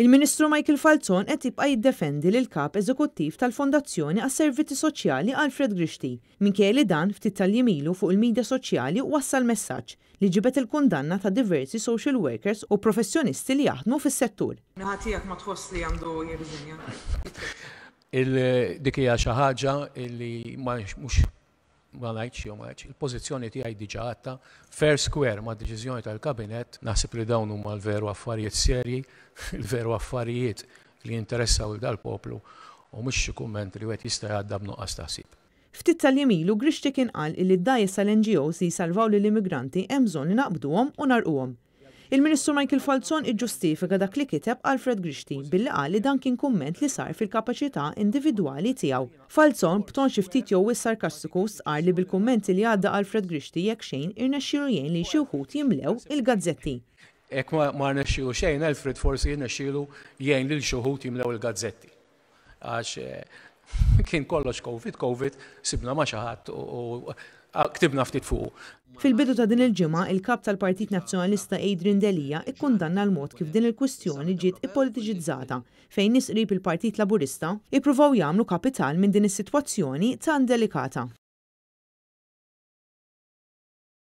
Il-Ministru Michael Falzon qed jibqa' jiddefendi lil kap eżekuttiv tal-Fondazzjoni għas servizzi Soċjali Alfred Grixti minkejn li dan ftit tal jimilu fuq il-medja soċjali wassal messaġġ li ġibet il-kundanna ta' diversi social workers u professjonisti li jaħdmu fis-settur. Naħatijak ma tħoss li għandu jirżinja. il dikija xi ħaġa li mhux ma ngħidx jew ma il-pożizzjoni tiegħi diġà għatta fair square ma' deċiżjoni tal-kabinet, naħseb li dawn huma l-veru affarijiet serji, l-veru affarijiet li jinteressaw dal-poplu u mhux xi kumment li wieħed jista' jgħadda b'nuqqas taħsib. Ftit tal-jemilu Grixti kien qal li d-dajes tal-NGOs li jisalvaw lill immigranti hemm bżonn li naqbduhom u narquhom. Il-Ministru Michael Falzon iġġustifika dak li kiteb Alfred Grishti billi qal li dan kien kumment li sar fil-kapaċità individwali tiegħu. Falzon bton xi ftit jew is-sarkastiku sqar li bil-kummenti li għadda Alfred Grishti jekk xejn irnexxielu jgħin li xi wħud jimlew il-gazzetti. Ek ma nexxielu xejn Alfred forsi jirnexxielu jgħin lil xi wħud jimlew il-gazzetti. Għax eh, Kien kollox COVID, COVID, sibna ma xaħat u ktibna ftit fuq. Fil-bidu ta' din il-ġimgħa, il-kap tal-Partit Nazzjonalista Adrian Delija ikkundanna l-mod kif din il-kwistjoni ġiet ippolitiġizzata fejn nisqrib il-Partit Laburista ippruvaw jagħmlu kapital minn din is-sitwazzjoni tan delikata.